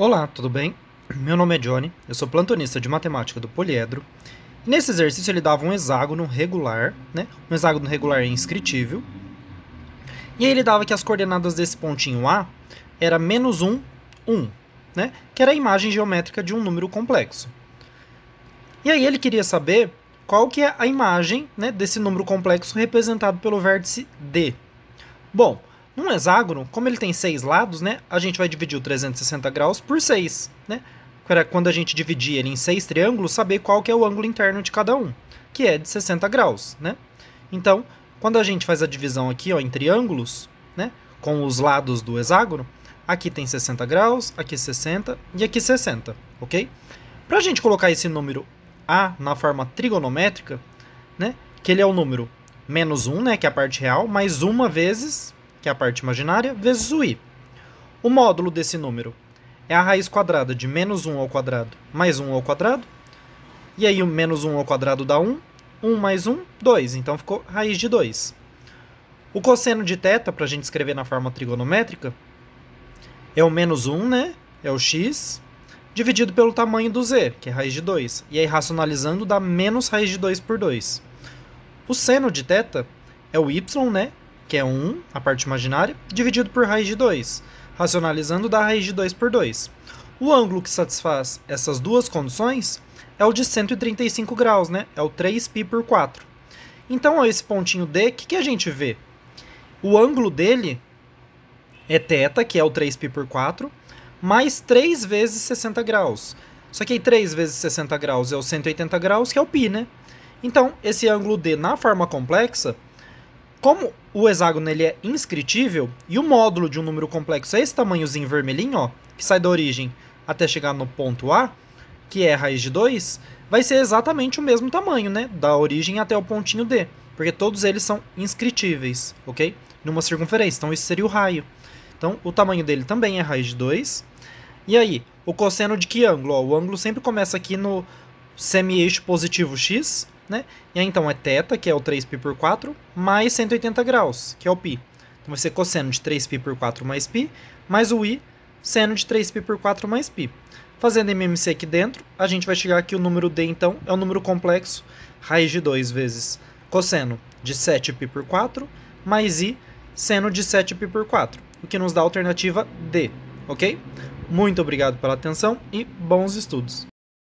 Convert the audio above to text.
Olá, tudo bem? Meu nome é Johnny, eu sou plantonista de matemática do poliedro. nesse exercício ele dava um hexágono regular, né? Um hexágono regular inscritível. E aí ele dava que as coordenadas desse pontinho A era menos 1, 1, né? Que era a imagem geométrica de um número complexo. E aí ele queria saber qual que é a imagem né, desse número complexo representado pelo vértice D. Bom, num hexágono, como ele tem seis lados, né, a gente vai dividir o 360 graus por seis, né? Para quando a gente dividir ele em seis triângulos, saber qual que é o ângulo interno de cada um, que é de 60 graus, né? Então, quando a gente faz a divisão aqui, ó, em triângulos, né, com os lados do hexágono, aqui tem 60 graus, aqui 60 e aqui 60, ok? Para a gente colocar esse número A na forma trigonométrica, né, que ele é o número menos 1, né, que é a parte real, mais 1 vezes que é a parte imaginária, vezes o i. O módulo desse número é a raiz quadrada de menos 1 ao quadrado mais 1 ao quadrado. E aí o menos 1 ao quadrado dá 1. 1 mais 1, 2. Então ficou raiz de 2. O cosseno de teta, para a gente escrever na forma trigonométrica, é o menos 1, né? É o x, dividido pelo tamanho do z, que é raiz de 2. E aí, racionalizando, dá menos raiz de 2 por 2. O seno de teta é o y, né? que é 1, a parte imaginária, dividido por raiz de 2. Racionalizando, dá raiz de 2 por 2. O ângulo que satisfaz essas duas condições é o de 135 graus, né? É o 3π por 4. Então, ó, esse pontinho D, o que, que a gente vê? O ângulo dele é θ, que é o 3π por 4, mais 3 vezes 60 graus. Só que aí 3 vezes 60 graus é o 180 graus, que é o π, né? Então, esse ângulo D na forma complexa como o hexágono ele é inscritível e o módulo de um número complexo é esse tamanhozinho vermelhinho, ó, que sai da origem até chegar no ponto A, que é raiz de 2, vai ser exatamente o mesmo tamanho, né, da origem até o pontinho D, porque todos eles são inscritíveis, OK? Numa circunferência, então isso seria o raio. Então, o tamanho dele também é raiz de 2. E aí, o cosseno de que ângulo? Ó, o ângulo sempre começa aqui no semi-eixo positivo x, né? E aí, então é θ, que é o 3π por 4, mais 180 graus, que é o π. Então vai ser cosseno de 3π por 4 mais π, mais o i, seno de 3π por 4 mais π. Fazendo MMC aqui dentro, a gente vai chegar que o número d, então, é o número complexo, raiz de 2 vezes cosseno de 7π por 4, mais i, seno de 7π por 4, o que nos dá a alternativa D, ok? Muito obrigado pela atenção e bons estudos!